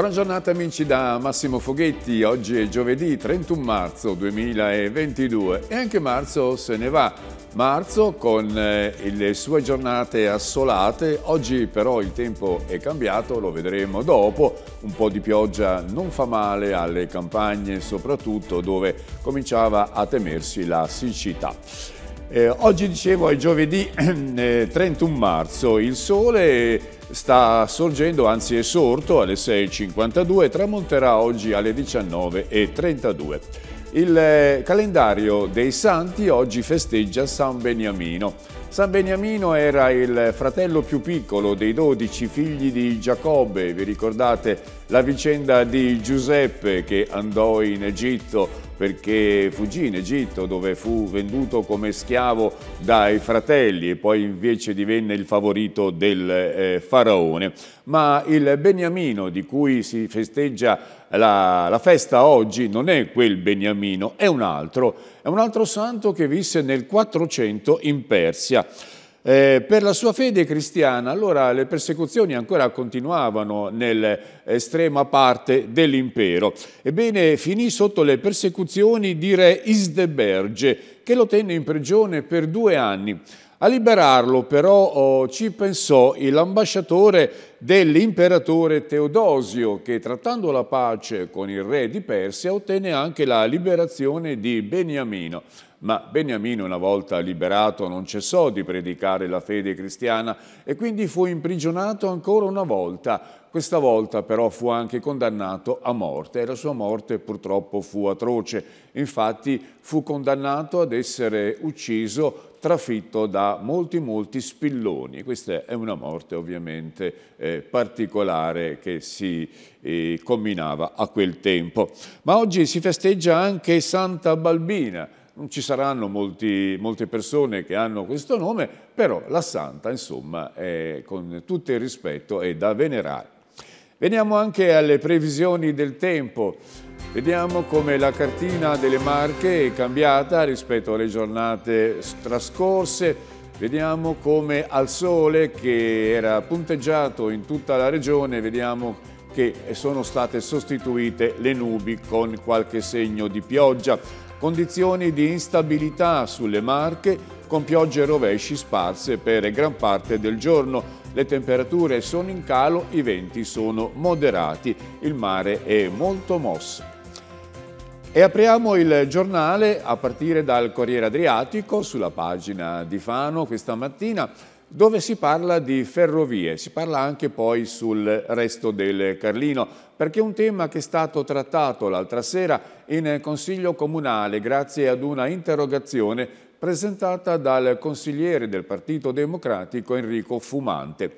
Buona giornata amici da Massimo Foghetti, oggi è giovedì 31 marzo 2022 e anche marzo se ne va. Marzo con eh, le sue giornate assolate, oggi però il tempo è cambiato, lo vedremo dopo, un po' di pioggia non fa male alle campagne soprattutto dove cominciava a temersi la siccità. Eh, oggi dicevo è giovedì eh, 31 marzo, il sole sta sorgendo, anzi è sorto alle 6.52 e tramonterà oggi alle 19.32. Il eh, calendario dei santi oggi festeggia San Beniamino. San Beniamino era il fratello più piccolo dei dodici figli di Giacobbe. Vi ricordate la vicenda di Giuseppe che andò in Egitto perché fuggì in Egitto dove fu venduto come schiavo dai fratelli e poi invece divenne il favorito del eh, faraone. Ma il Beniamino di cui si festeggia la, la, festa oggi non è quel Beniamino, è un altro, è un altro santo che visse nel 400 in Persia. Eh, per la sua fede cristiana, allora le persecuzioni ancora continuavano nell'estrema parte dell'impero. Ebbene, finì sotto le persecuzioni di re Isdeberge, che lo tenne in prigione per due anni. A liberarlo però oh, ci pensò l'ambasciatore dell'imperatore Teodosio che trattando la pace con il re di Persia ottenne anche la liberazione di Beniamino. Ma Beniamino una volta liberato non cessò di predicare la fede cristiana e quindi fu imprigionato ancora una volta. Questa volta però fu anche condannato a morte e la sua morte purtroppo fu atroce. Infatti fu condannato ad essere ucciso trafitto da molti molti spilloni. Questa è una morte ovviamente eh, eh, particolare che si eh, combinava a quel tempo. Ma oggi si festeggia anche Santa Balbina, non ci saranno molti, molte persone che hanno questo nome, però la santa, insomma, è, con tutto il rispetto, è da venerare. Veniamo anche alle previsioni del tempo. Vediamo come la cartina delle Marche è cambiata rispetto alle giornate trascorse. Vediamo come al sole che era punteggiato in tutta la regione, vediamo che sono state sostituite le nubi con qualche segno di pioggia. Condizioni di instabilità sulle Marche con piogge e rovesci sparse per gran parte del giorno. Le temperature sono in calo, i venti sono moderati, il mare è molto mosso. E apriamo il giornale a partire dal Corriere Adriatico, sulla pagina di Fano questa mattina, dove si parla di ferrovie, si parla anche poi sul resto del Carlino, perché è un tema che è stato trattato l'altra sera in Consiglio Comunale grazie ad una interrogazione presentata dal consigliere del Partito Democratico Enrico Fumante.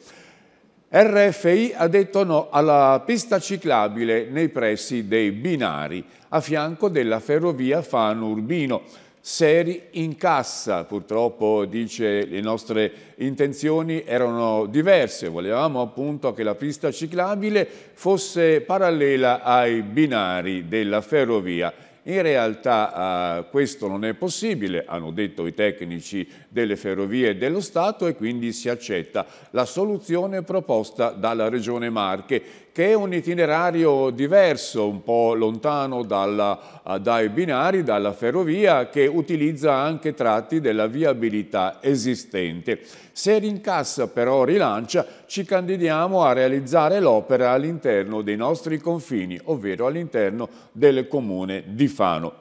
RFI ha detto no alla pista ciclabile nei pressi dei binari, a fianco della ferrovia Fano Urbino. Seri in cassa, purtroppo dice le nostre intenzioni erano diverse, volevamo appunto che la pista ciclabile fosse parallela ai binari della ferrovia in realtà eh, questo non è possibile, hanno detto i tecnici delle ferrovie e dello Stato e quindi si accetta la soluzione proposta dalla Regione Marche che è un itinerario diverso, un po' lontano dalla, eh, dai binari, dalla ferrovia, che utilizza anche tratti della viabilità esistente. Se Rincassa però rilancia, ci candidiamo a realizzare l'opera all'interno dei nostri confini, ovvero all'interno del comune di Fano.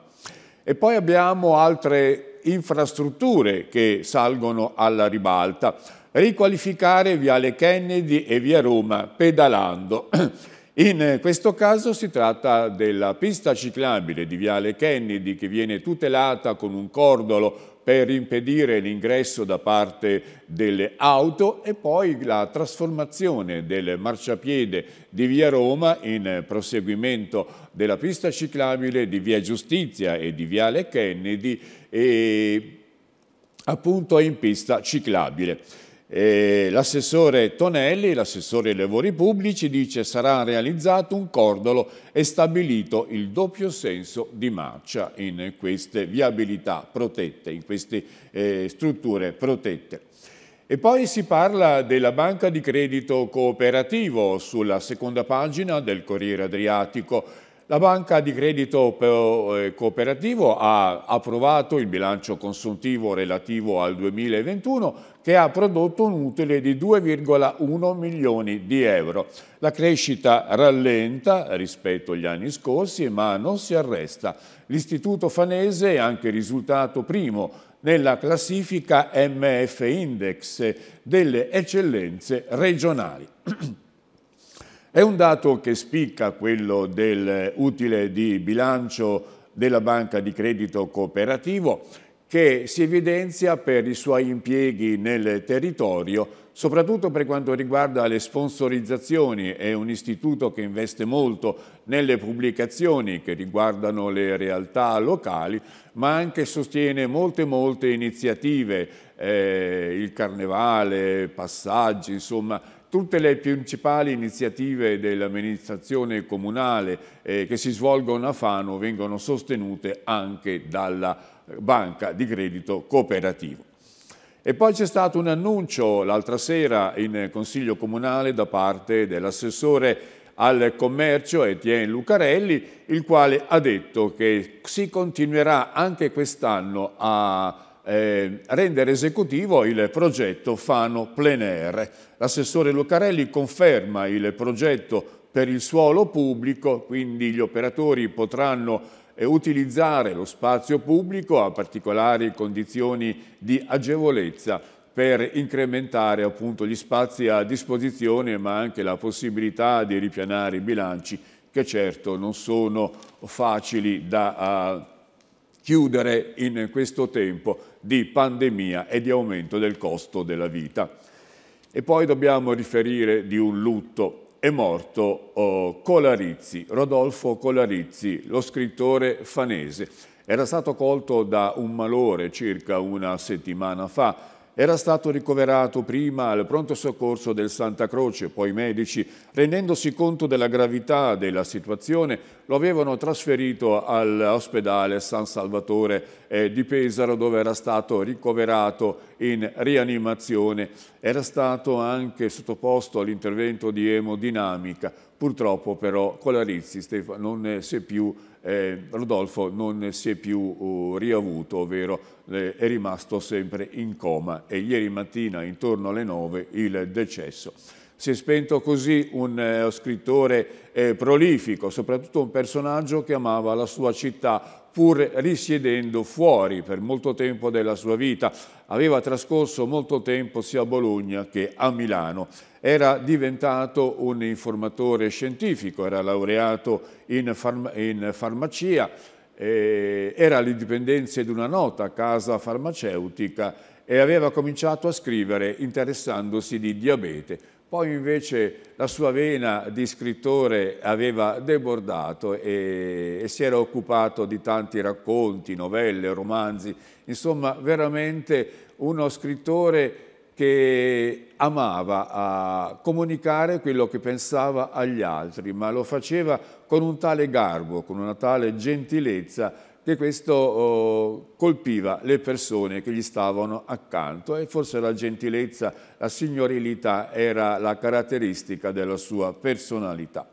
E poi abbiamo altre infrastrutture che salgono alla ribalta riqualificare Viale Kennedy e Via Roma pedalando. In questo caso si tratta della pista ciclabile di Viale Kennedy che viene tutelata con un cordolo per impedire l'ingresso da parte delle auto e poi la trasformazione del marciapiede di Via Roma in proseguimento della pista ciclabile di Via Giustizia e di Viale Kennedy e appunto in pista ciclabile. L'assessore Tonelli, l'assessore ai lavori pubblici, dice sarà realizzato un cordolo e stabilito il doppio senso di marcia in queste viabilità protette, in queste eh, strutture protette. E poi si parla della banca di credito cooperativo sulla seconda pagina del Corriere Adriatico la banca di credito eh, cooperativo ha approvato il bilancio consuntivo relativo al 2021 che ha prodotto un utile di 2,1 milioni di euro. La crescita rallenta rispetto agli anni scorsi ma non si arresta. L'Istituto Fanese è anche risultato primo nella classifica MF Index delle eccellenze regionali. È un dato che spicca quello dell'utile di bilancio della banca di credito cooperativo che si evidenzia per i suoi impieghi nel territorio, soprattutto per quanto riguarda le sponsorizzazioni. È un istituto che investe molto nelle pubblicazioni che riguardano le realtà locali, ma anche sostiene molte, molte iniziative, eh, il carnevale, passaggi, insomma, tutte le principali iniziative dell'amministrazione comunale eh, che si svolgono a Fano vengono sostenute anche dalla banca di credito cooperativo. E poi c'è stato un annuncio l'altra sera in Consiglio Comunale da parte dell'assessore al commercio Etienne Lucarelli, il quale ha detto che si continuerà anche quest'anno a eh, rendere esecutivo il progetto Fano Plein L'assessore Lucarelli conferma il progetto per il suolo pubblico, quindi gli operatori potranno eh, utilizzare lo spazio pubblico a particolari condizioni di agevolezza per incrementare appunto gli spazi a disposizione ma anche la possibilità di ripianare i bilanci che certo non sono facili da ah, chiudere in questo tempo di pandemia e di aumento del costo della vita. E poi dobbiamo riferire di un lutto. È morto oh, Colarizzi, Rodolfo Colarizzi, lo scrittore fanese. Era stato colto da un malore circa una settimana fa era stato ricoverato prima al pronto soccorso del Santa Croce, poi i medici, rendendosi conto della gravità della situazione, lo avevano trasferito all'ospedale San Salvatore eh, di Pesaro dove era stato ricoverato in rianimazione. Era stato anche sottoposto all'intervento di emodinamica, purtroppo però Colarizzi Stefano, non si è più eh, Rodolfo non si è più uh, riavuto, ovvero eh, è rimasto sempre in coma e ieri mattina intorno alle 9 il decesso. Si è spento così un eh, scrittore eh, prolifico, soprattutto un personaggio che amava la sua città, pur risiedendo fuori per molto tempo della sua vita. Aveva trascorso molto tempo sia a Bologna che a Milano. Era diventato un informatore scientifico, era laureato in, farm in farmacia, eh, era all'indipendenza di una nota casa farmaceutica e aveva cominciato a scrivere interessandosi di diabete poi invece la sua vena di scrittore aveva debordato e, e si era occupato di tanti racconti, novelle, romanzi, insomma veramente uno scrittore che amava a comunicare quello che pensava agli altri, ma lo faceva con un tale garbo, con una tale gentilezza che questo oh, colpiva le persone che gli stavano accanto e forse la gentilezza, la signorilità era la caratteristica della sua personalità.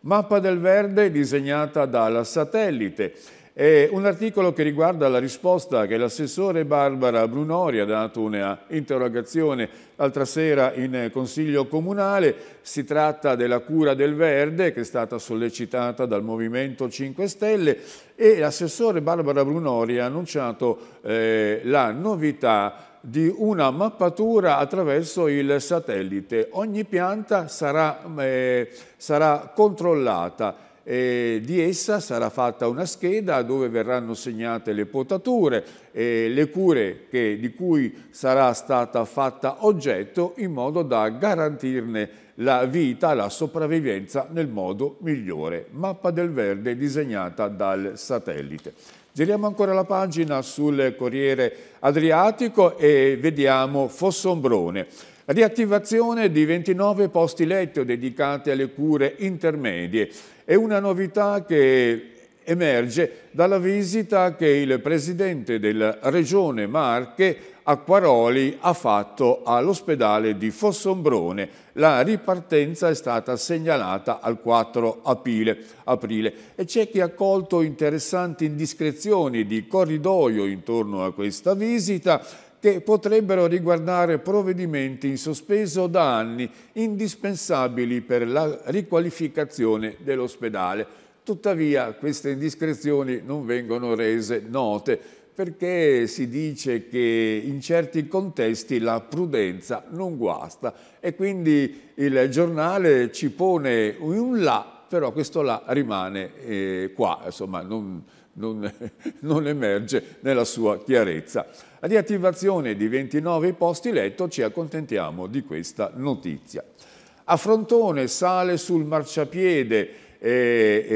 Mappa del Verde disegnata dal satellite è un articolo che riguarda la risposta che l'assessore Barbara Brunori ha dato una interrogazione l'altra sera in Consiglio Comunale. Si tratta della cura del verde che è stata sollecitata dal Movimento 5 Stelle e l'assessore Barbara Brunori ha annunciato eh, la novità di una mappatura attraverso il satellite. Ogni pianta sarà, eh, sarà controllata eh, di essa sarà fatta una scheda dove verranno segnate le potature, e le cure che, di cui sarà stata fatta oggetto in modo da garantirne la vita, la sopravvivenza nel modo migliore. Mappa del verde disegnata dal satellite. Giriamo ancora la pagina sul Corriere Adriatico e vediamo Fossombrone riattivazione di 29 posti letto dedicati alle cure intermedie è una novità che emerge dalla visita che il presidente della regione Marche Acquaroli ha fatto all'ospedale di Fossombrone. La ripartenza è stata segnalata al 4 aprile, aprile. e c'è chi ha colto interessanti indiscrezioni di corridoio intorno a questa visita che potrebbero riguardare provvedimenti in sospeso da anni indispensabili per la riqualificazione dell'ospedale. Tuttavia queste indiscrezioni non vengono rese note perché si dice che in certi contesti la prudenza non guasta e quindi il giornale ci pone un là, però questo là rimane eh, qua, insomma non, non, non emerge nella sua chiarezza. A Riattivazione di 29 posti letto, ci accontentiamo di questa notizia. A Frontone sale sul marciapiede e,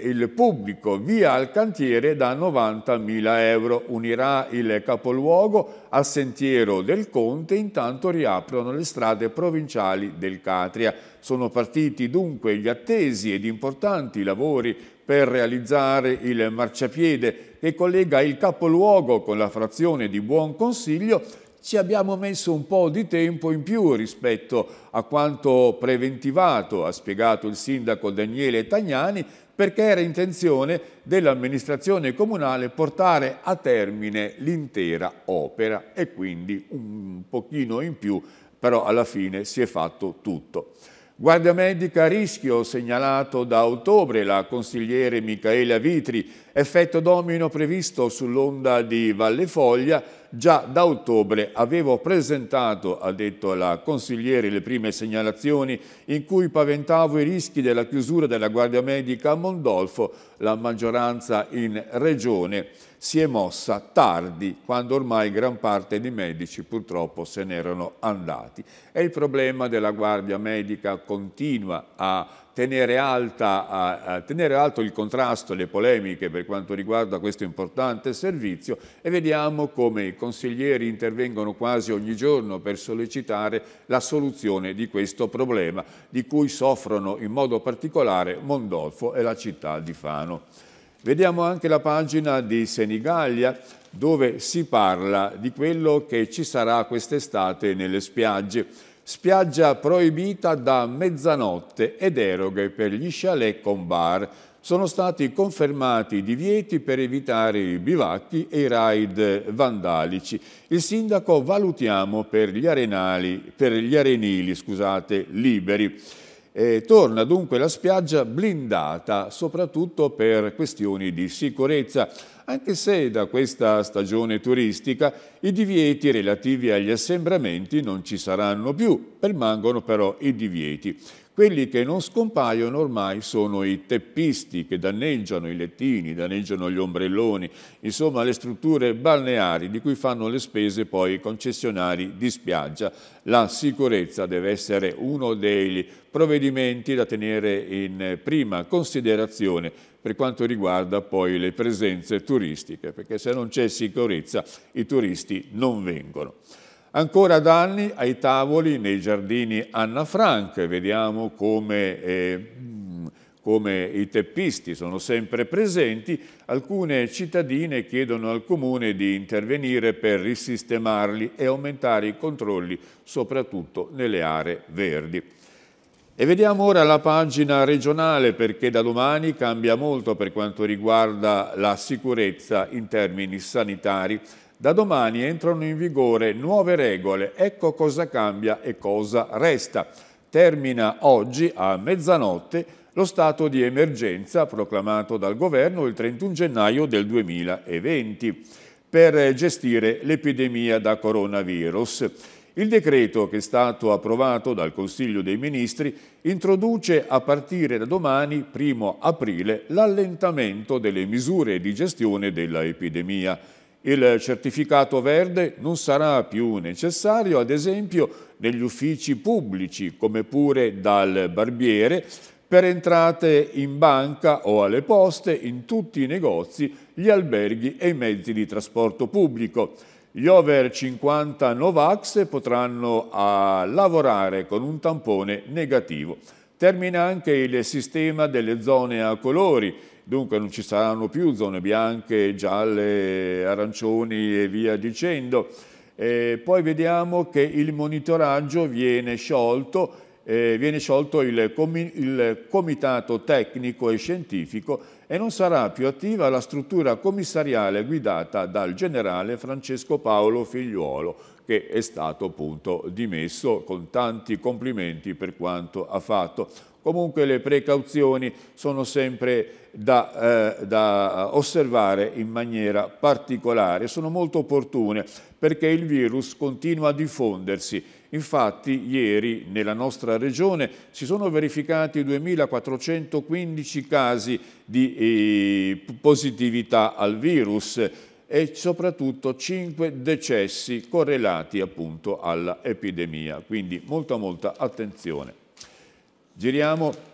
eh, il pubblico via al cantiere da 90.000 euro. Unirà il capoluogo al sentiero del Conte, intanto riaprono le strade provinciali del Catria. Sono partiti dunque gli attesi ed importanti lavori per realizzare il marciapiede che collega il capoluogo con la frazione di Buon Consiglio, ci abbiamo messo un po' di tempo in più rispetto a quanto preventivato, ha spiegato il sindaco Daniele Tagnani, perché era intenzione dell'amministrazione comunale portare a termine l'intera opera e quindi un pochino in più, però alla fine si è fatto tutto. Guardia medica a rischio segnalato da ottobre la consigliere Michaela Vitri, effetto domino previsto sull'onda di Valle Foglia, già da ottobre avevo presentato, ha detto la consigliere, le prime segnalazioni in cui paventavo i rischi della chiusura della Guardia Medica a Mondolfo, la maggioranza in regione si è mossa tardi, quando ormai gran parte dei medici purtroppo se n'erano andati. È il problema della guardia medica continua a tenere, alta, a, a tenere alto il contrasto le polemiche per quanto riguarda questo importante servizio e vediamo come i consiglieri intervengono quasi ogni giorno per sollecitare la soluzione di questo problema, di cui soffrono in modo particolare Mondolfo e la città di Fano. Vediamo anche la pagina di Senigallia dove si parla di quello che ci sarà quest'estate nelle spiagge. Spiaggia proibita da mezzanotte ed eroghe per gli chalet con bar. Sono stati confermati divieti per evitare i bivacchi e i raid vandalici. Il sindaco valutiamo per gli, arenali, per gli arenili scusate, liberi. Eh, torna dunque la spiaggia blindata, soprattutto per questioni di sicurezza, anche se da questa stagione turistica i divieti relativi agli assembramenti non ci saranno più, permangono però i divieti. Quelli che non scompaiono ormai sono i teppisti che danneggiano i lettini, danneggiano gli ombrelloni, insomma le strutture balneari di cui fanno le spese poi i concessionari di spiaggia. La sicurezza deve essere uno dei provvedimenti da tenere in prima considerazione per quanto riguarda poi le presenze turistiche, perché se non c'è sicurezza i turisti non vengono. Ancora danni ai tavoli nei giardini Anna Frank, vediamo come, eh, mm, come i teppisti sono sempre presenti, alcune cittadine chiedono al Comune di intervenire per risistemarli e aumentare i controlli, soprattutto nelle aree verdi. E vediamo ora la pagina regionale perché da domani cambia molto per quanto riguarda la sicurezza in termini sanitari. Da domani entrano in vigore nuove regole, ecco cosa cambia e cosa resta. Termina oggi a mezzanotte lo stato di emergenza proclamato dal governo il 31 gennaio del 2020 per gestire l'epidemia da coronavirus. Il decreto che è stato approvato dal Consiglio dei Ministri introduce a partire da domani, 1 aprile, l'allentamento delle misure di gestione dell'epidemia il certificato verde non sarà più necessario, ad esempio, negli uffici pubblici, come pure dal barbiere, per entrate in banca o alle poste, in tutti i negozi, gli alberghi e i mezzi di trasporto pubblico. Gli over 50 Novax potranno lavorare con un tampone negativo. Termina anche il sistema delle zone a colori, dunque non ci saranno più zone bianche, gialle, arancioni e via dicendo. Eh, poi vediamo che il monitoraggio viene sciolto, eh, viene sciolto il, comi il comitato tecnico e scientifico e non sarà più attiva la struttura commissariale guidata dal generale Francesco Paolo Figliuolo, che è stato appunto dimesso con tanti complimenti per quanto ha fatto. Comunque le precauzioni sono sempre da, eh, da, osservare in maniera particolare, sono molto opportune perché il virus continua a diffondersi. Infatti ieri nella nostra regione si sono verificati 2.415 casi di eh, positività al virus e soprattutto 5 decessi correlati appunto all'epidemia. Quindi molta molta attenzione. Giriamo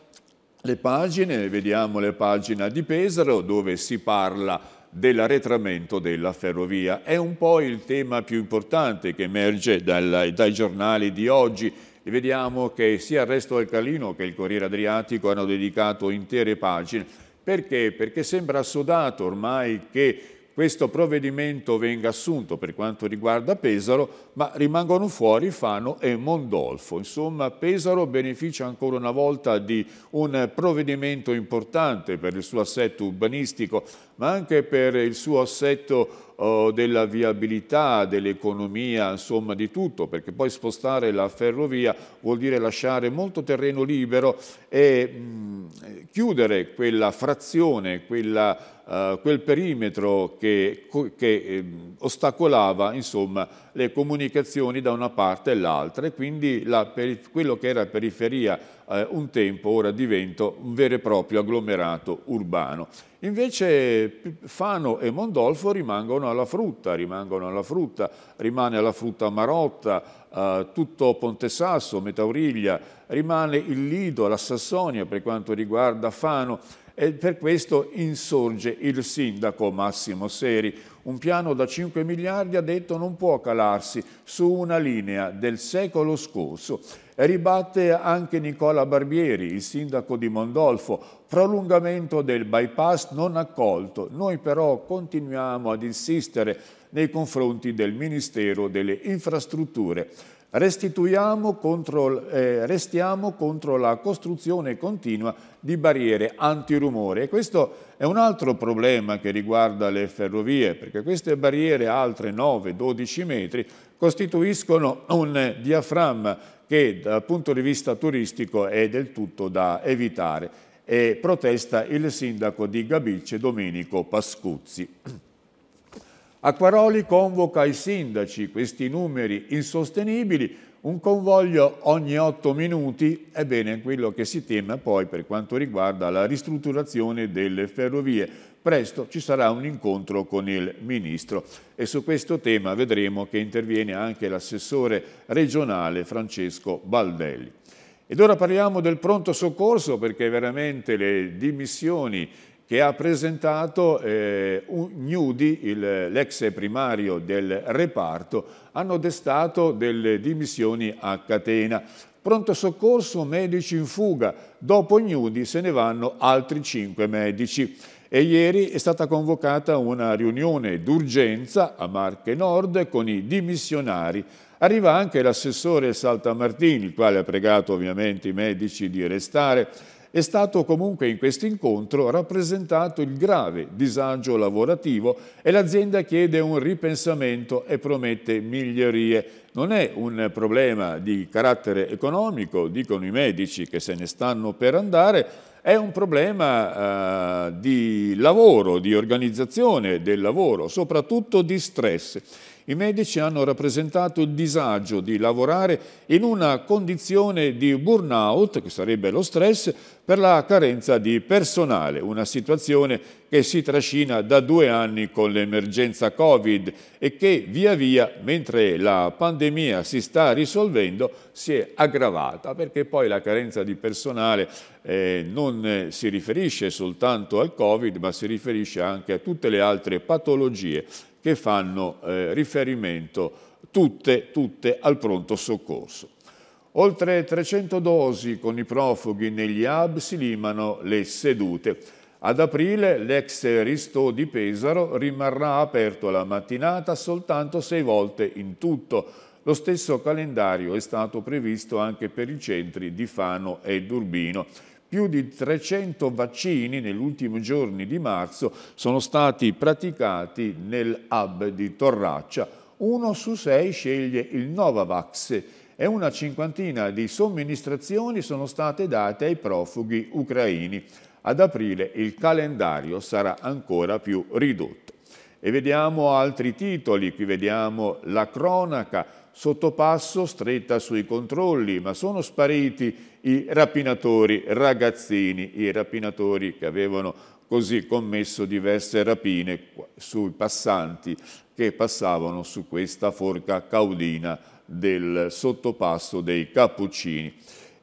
le pagine, vediamo la pagina di Pesaro dove si parla dell'arretramento della ferrovia. È un po' il tema più importante che emerge dal, dai giornali di oggi e vediamo che sia il Resto del Calino che il Corriere Adriatico hanno dedicato intere pagine. Perché? Perché sembra assodato ormai che questo provvedimento venga assunto per quanto riguarda Pesaro, ma rimangono fuori Fano e Mondolfo. Insomma, Pesaro beneficia ancora una volta di un provvedimento importante per il suo assetto urbanistico, ma anche per il suo assetto oh, della viabilità, dell'economia, insomma di tutto, perché poi spostare la ferrovia vuol dire lasciare molto terreno libero e mh, mm, chiudere quella frazione, quella Uh, quel perimetro che, che eh, ostacolava insomma, le comunicazioni da una parte e l'altra e quindi la quello che era periferia eh, un tempo ora divento un vero e proprio agglomerato urbano. Invece Fano e Mondolfo rimangono alla frutta, rimangono alla frutta, rimane alla frutta Marotta, eh, tutto Pontesasso, Metauriglia, rimane il Lido, la Sassonia per quanto riguarda Fano e per questo insorge il sindaco Massimo Seri un piano da 5 miliardi ha detto non può calarsi su una linea del secolo scorso. Ribatte anche Nicola Barbieri, il sindaco di Mondolfo, prolungamento del bypass non accolto. Noi però continuiamo ad insistere nei confronti del Ministero delle Infrastrutture contro, eh, restiamo contro la costruzione continua di barriere antirumore. E questo è un altro problema che riguarda le ferrovie, perché queste barriere, altre 9-12 metri, costituiscono un diaframma che dal punto di vista turistico è del tutto da evitare. E protesta il sindaco di Gabice, Domenico Pascuzzi. Acquaroli convoca i sindaci, questi numeri insostenibili, un convoglio ogni otto minuti, ebbene quello che si teme poi per quanto riguarda la ristrutturazione delle ferrovie. Presto ci sarà un incontro con il Ministro e su questo tema vedremo che interviene anche l'assessore regionale Francesco Baldelli. Ed ora parliamo del pronto soccorso perché veramente le dimissioni che ha presentato eh, Gnudi, l'ex primario del reparto, hanno destato delle dimissioni a catena. Pronto soccorso, medici in fuga. Dopo Gnudi se ne vanno altri cinque medici. E ieri è stata convocata una riunione d'urgenza a Marche Nord con i dimissionari Arriva anche l'assessore Saltamartini, il quale ha pregato ovviamente i medici di restare è stato comunque in questo incontro rappresentato il grave disagio lavorativo e l'azienda chiede un ripensamento e promette migliorie. Non è un problema di carattere economico, dicono i medici che se ne stanno per andare, è un problema eh, di lavoro, di organizzazione del lavoro, soprattutto di stress. I medici hanno rappresentato il disagio di lavorare in una condizione di burnout, che sarebbe lo stress, per la carenza di personale, una situazione che si trascina da due anni con l'emergenza Covid e che via via, mentre la pandemia si sta risolvendo, si è aggravata perché poi la carenza di personale eh, non si riferisce soltanto al Covid ma si riferisce anche a tutte le altre patologie che fanno eh, riferimento tutte, tutte al pronto soccorso. Oltre 300 dosi con i profughi negli hub si limano le sedute. Ad aprile l'ex Risto di Pesaro rimarrà aperto la mattinata soltanto sei volte in tutto. Lo stesso calendario è stato previsto anche per i centri di Fano e Durbino. Più di 300 vaccini negli ultimi giorni di marzo sono stati praticati nel hub di Torraccia. Uno su sei sceglie il Novavax e una cinquantina di somministrazioni sono state date ai profughi ucraini. Ad aprile il calendario sarà ancora più ridotto. E vediamo altri titoli, qui vediamo la cronaca, sottopasso stretta sui controlli, ma sono spariti i rapinatori ragazzini, i rapinatori che avevano così commesso diverse rapine sui passanti che passavano su questa forca caudina del sottopasso dei Cappuccini.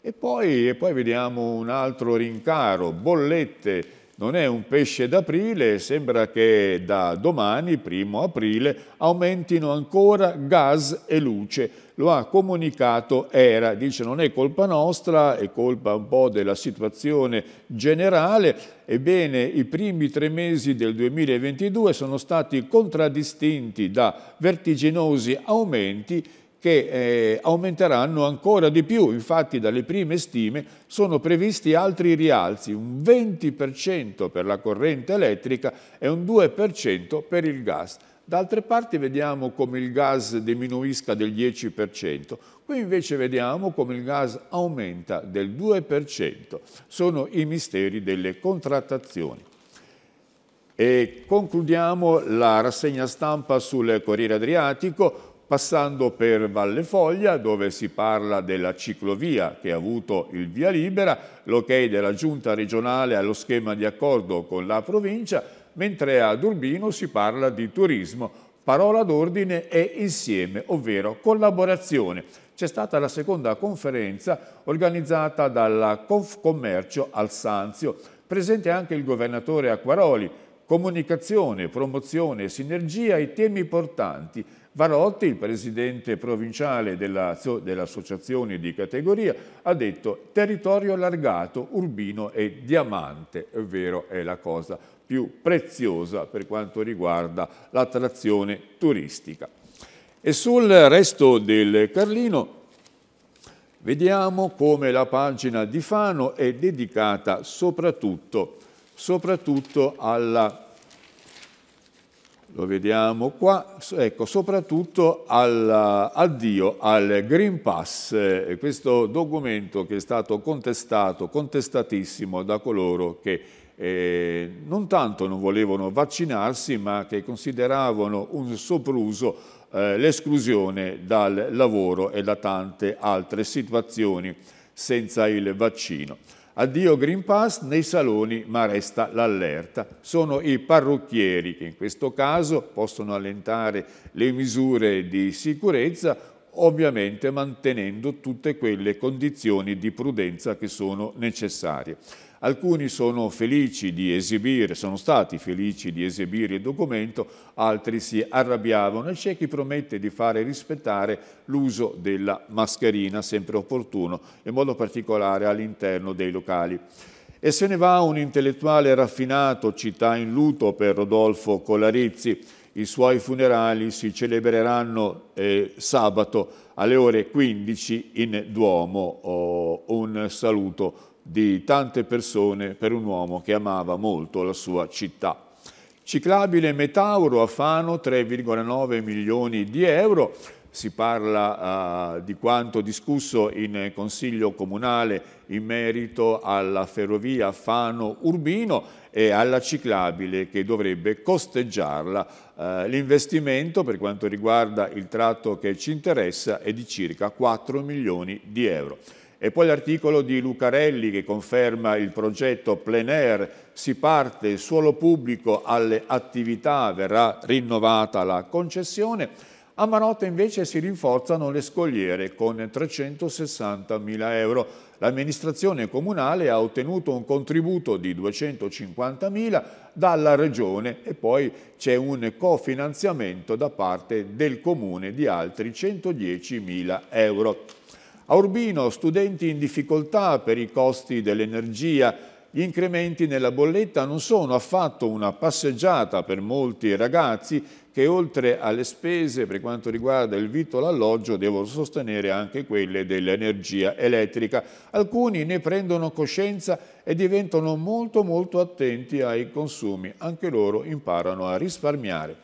E poi, e poi vediamo un altro rincaro, bollette non è un pesce d'aprile sembra che da domani, primo aprile, aumentino ancora gas e luce. Lo ha comunicato Era, dice non è colpa nostra, è colpa un po' della situazione generale. Ebbene, i primi tre mesi del 2022 sono stati contraddistinti da vertiginosi aumenti che eh, aumenteranno ancora di più. Infatti dalle prime stime sono previsti altri rialzi, un 20% per la corrente elettrica e un 2% per il gas. Da altre parti vediamo come il gas diminuisca del 10%, qui invece vediamo come il gas aumenta del 2%. Sono i misteri delle contrattazioni. E concludiamo la rassegna stampa sul Corriere Adriatico passando per Valle Foglia dove si parla della ciclovia che ha avuto il via libera, l'ok della giunta regionale allo schema di accordo con la provincia, mentre ad Urbino si parla di turismo. Parola d'ordine è insieme, ovvero collaborazione. C'è stata la seconda conferenza organizzata dalla Confcommercio al Sanzio, presente anche il governatore Acquaroli, comunicazione, promozione, sinergia i temi portanti Varotti, il presidente provinciale dell'associazione di categoria, ha detto territorio allargato, urbino e diamante, è vero, è la cosa più preziosa per quanto riguarda l'attrazione turistica. E sul resto del Carlino vediamo come la pagina di Fano è dedicata soprattutto, soprattutto alla lo vediamo qua, ecco, soprattutto alla, al Green Pass, eh, questo documento che è stato contestato, contestatissimo da coloro che eh, non tanto non volevano vaccinarsi, ma che consideravano un sopruso eh, l'esclusione dal lavoro e da tante altre situazioni senza il vaccino. Addio Green Pass nei saloni, ma resta l'allerta. Sono i parrucchieri che in questo caso possono allentare le misure di sicurezza, ovviamente mantenendo tutte quelle condizioni di prudenza che sono necessarie. Alcuni sono felici di esibire, sono stati felici di esibire il documento, altri si arrabbiavano e c'è chi promette di fare rispettare l'uso della mascherina, sempre opportuno, in modo particolare all'interno dei locali. E se ne va un intellettuale raffinato, città in luto per Rodolfo Colarizzi. I suoi funerali si celebreranno eh, sabato alle ore 15 in Duomo. Oh, un saluto di tante persone per un uomo che amava molto la sua città. Ciclabile Metauro a Fano 3,9 milioni di euro, si parla uh, di quanto discusso in Consiglio Comunale in merito alla ferrovia Fano-Urbino e alla ciclabile che dovrebbe costeggiarla. Uh, L'investimento per quanto riguarda il tratto che ci interessa è di circa 4 milioni di euro. E poi l'articolo di Lucarelli che conferma il progetto plein air, si parte il suolo pubblico alle attività, verrà rinnovata la concessione. A Marotta invece si rinforzano le scogliere con 360 mila euro. L'amministrazione comunale ha ottenuto un contributo di 250 mila dalla regione e poi c'è un cofinanziamento da parte del comune di altri 110 mila euro. A Urbino studenti in difficoltà per i costi dell'energia, gli incrementi nella bolletta non sono affatto una passeggiata per molti ragazzi che oltre alle spese per quanto riguarda il vitto l'alloggio devono sostenere anche quelle dell'energia elettrica. Alcuni ne prendono coscienza e diventano molto molto attenti ai consumi, anche loro imparano a risparmiare.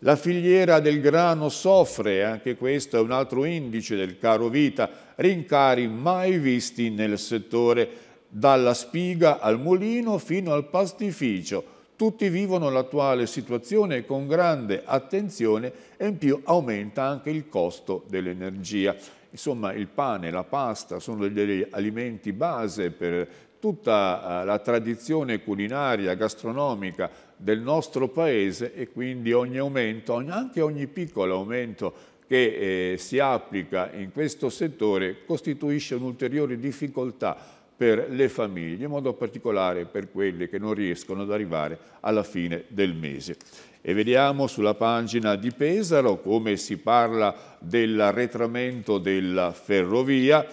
La filiera del grano soffre, anche questo è un altro indice del caro vita, rincari mai visti nel settore, dalla spiga al mulino fino al pastificio. Tutti vivono l'attuale situazione con grande attenzione e in più aumenta anche il costo dell'energia. Insomma, il pane, la pasta sono degli alimenti base per tutta eh, la tradizione culinaria, gastronomica del nostro paese e quindi ogni aumento, anche ogni piccolo aumento che eh, si applica in questo settore costituisce un'ulteriore difficoltà per le famiglie, in modo particolare per quelle che non riescono ad arrivare alla fine del mese. E vediamo sulla pagina di Pesaro come si parla dell'arretramento della ferrovia,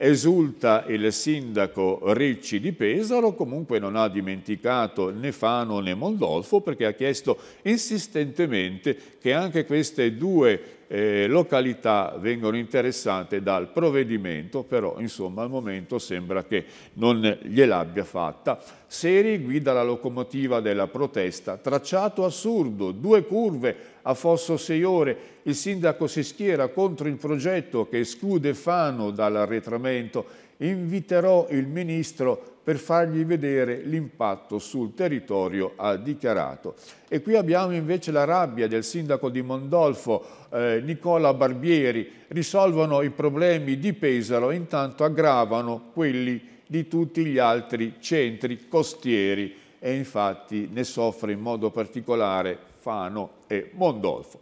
esulta il sindaco Ricci di Pesaro, comunque non ha dimenticato né Fano né Mondolfo perché ha chiesto insistentemente che anche queste due eh, località vengono interessate dal provvedimento, però insomma al momento sembra che non gliel'abbia fatta. Seri guida la locomotiva della protesta, tracciato assurdo, due curve a Fosso 6 ore, il sindaco si schiera contro il progetto che esclude Fano dall'arretramento inviterò il ministro per fargli vedere l'impatto sul territorio, ha dichiarato. E qui abbiamo invece la rabbia del sindaco di Mondolfo, eh, Nicola Barbieri, risolvono i problemi di Pesaro, intanto aggravano quelli di tutti gli altri centri costieri e infatti ne soffre in modo particolare Fano e Mondolfo.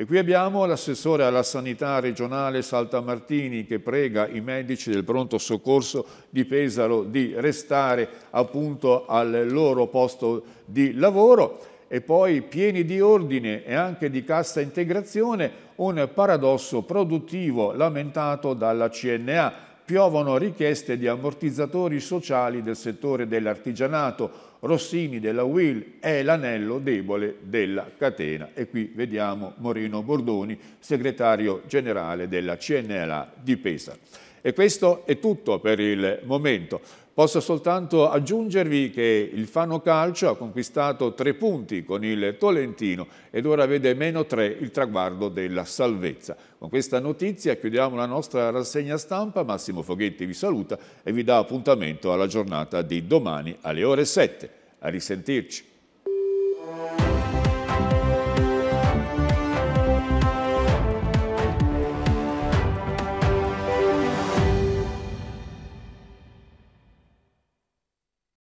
E qui abbiamo l'assessore alla sanità regionale Saltamartini che prega i medici del pronto soccorso di Pesaro di restare appunto al loro posto di lavoro e poi pieni di ordine e anche di cassa integrazione, un paradosso produttivo lamentato dalla CNA piovono richieste di ammortizzatori sociali del settore dell'artigianato, Rossini della Will è l'anello debole della catena. E qui vediamo Morino Bordoni, segretario generale della CNLA di Pesaro. E questo è tutto per il momento. Posso soltanto aggiungervi che il Fano Calcio ha conquistato tre punti con il Tolentino ed ora vede meno tre il traguardo della salvezza. Con questa notizia chiudiamo la nostra rassegna stampa. Massimo Foghetti vi saluta e vi dà appuntamento alla giornata di domani alle ore 7. A risentirci.